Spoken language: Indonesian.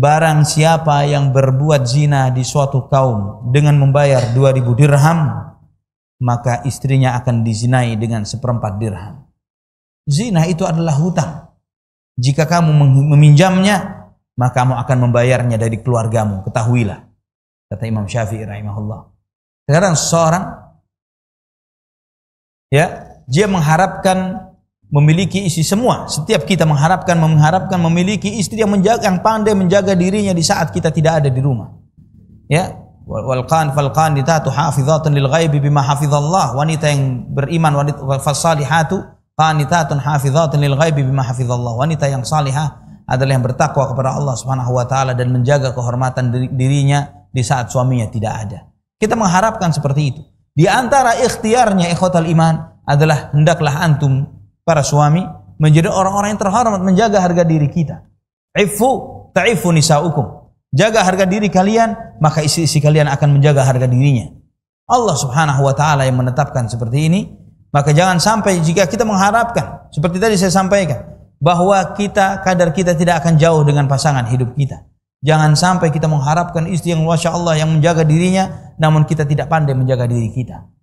Barang siapa yang berbuat zina di suatu kaum dengan membayar 2000 dirham, maka istrinya akan dizinai dengan seperempat dirham. Zina itu adalah hutang. Jika kamu meminjamnya, maka kamu akan membayarnya dari keluargamu. Ketahuilah. Kata Imam Syafi'i rahimahullah. Sekarang seorang ya, dia mengharapkan memiliki isi semua. Setiap kita mengharapkan mengharapkan memiliki istri yang menjaga yang pandai menjaga dirinya di saat kita tidak ada di rumah. Ya. Wal qan fal qan ditatu hafizatun lil ghaibi bima hafizallah. Wanita yang beriman wanita fasalihatu qanitatun hafizatun lil ghaibi bima hafizallah. Wanita yang salihah adalah yang bertakwa kepada Allah Subhanahu wa taala dan menjaga kehormatan dirinya di saat suaminya tidak ada. Kita mengharapkan seperti itu. Di antara ikhtiarnya ikhwatal iman adalah hendaklah antum para suami menjadi orang-orang yang terhormat menjaga harga diri kita. Ifu ta'ifu nisa'ukum. Jaga harga diri kalian, maka istri-istri kalian akan menjaga harga dirinya. Allah Subhanahu wa taala yang menetapkan seperti ini, maka jangan sampai jika kita mengharapkan seperti tadi saya sampaikan bahwa kita kadar kita tidak akan jauh dengan pasangan hidup kita. Jangan sampai kita mengharapkan istri yang masya Allah yang menjaga dirinya, namun kita tidak pandai menjaga diri kita.